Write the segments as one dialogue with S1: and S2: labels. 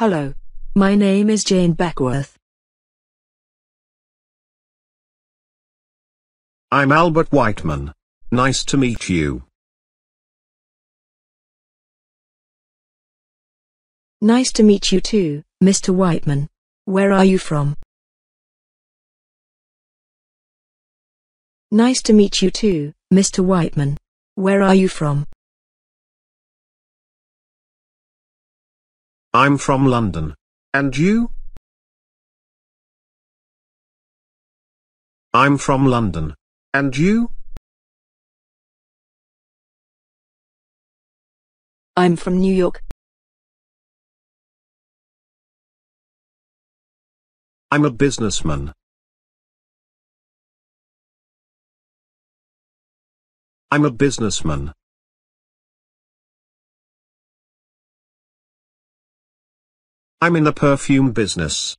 S1: Hello. My name is Jane Beckworth. I'm Albert Whiteman. Nice to meet you. Nice to meet you too, Mr. Whiteman. Where are you from? Nice to meet you too, Mr. Whiteman. Where are you from? I'm from London. And you? I'm from London. And you? I'm from New York. I'm a businessman. I'm a businessman. I'm in the perfume business.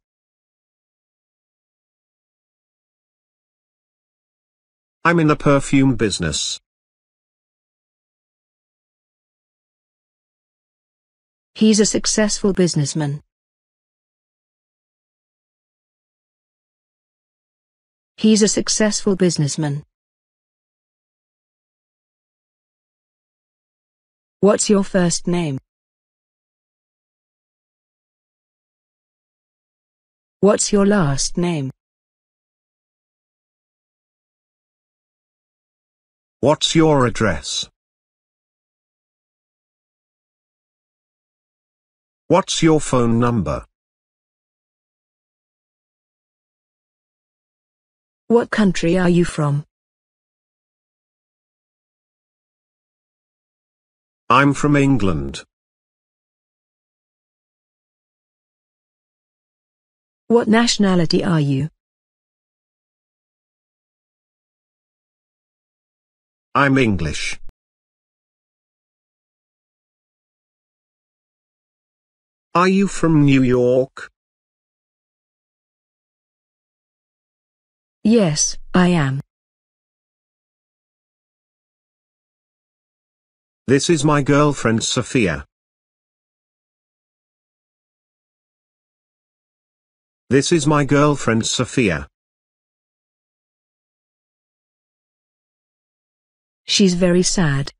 S1: I'm in the perfume business. He's a successful businessman. He's a successful businessman. What's your first name? What's your last name? What's your address? What's your phone number? What country are you from? I'm from England. What nationality are you? I'm English. Are you from New York? Yes, I am. This is my girlfriend Sophia. This is my girlfriend Sophia. She's very sad.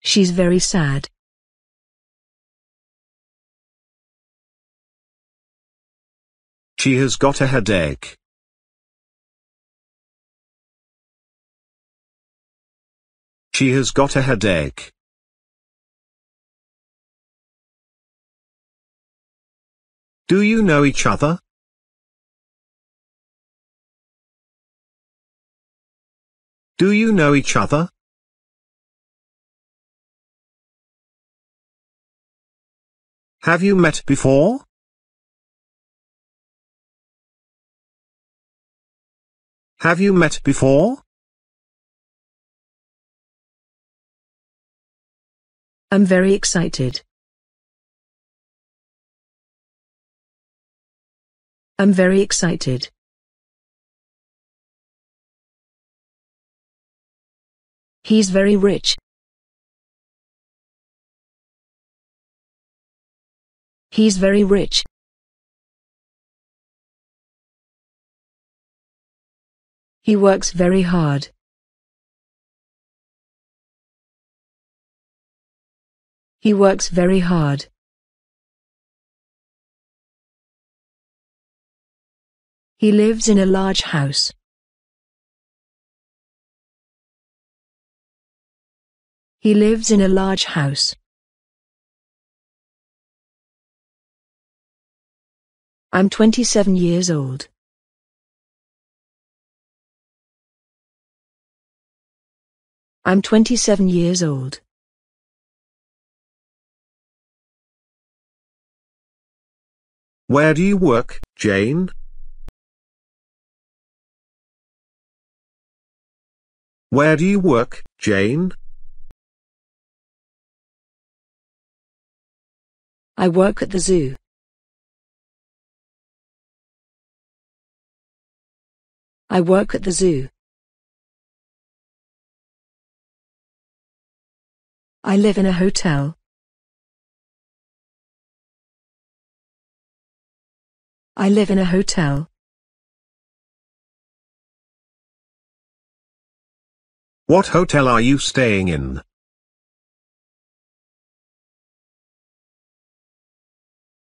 S1: She's very sad. She has got a headache. She has got a headache. Do you know each other? Do you know each other? Have you met before? Have you met before? I'm very excited. I'm very excited. He's very rich. He's very rich. He works very hard. He works very hard. He lives in a large house. He lives in a large house. I'm 27 years old. I'm 27 years old. Where do you work, Jane? Where do you work, Jane? I work at the zoo. I work at the zoo. I live in a hotel. I live in a hotel. What hotel are you staying in?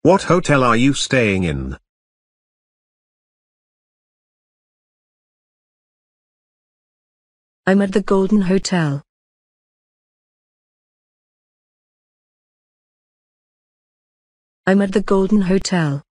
S1: What hotel are you staying in? I'm at the Golden Hotel. I'm at the Golden Hotel.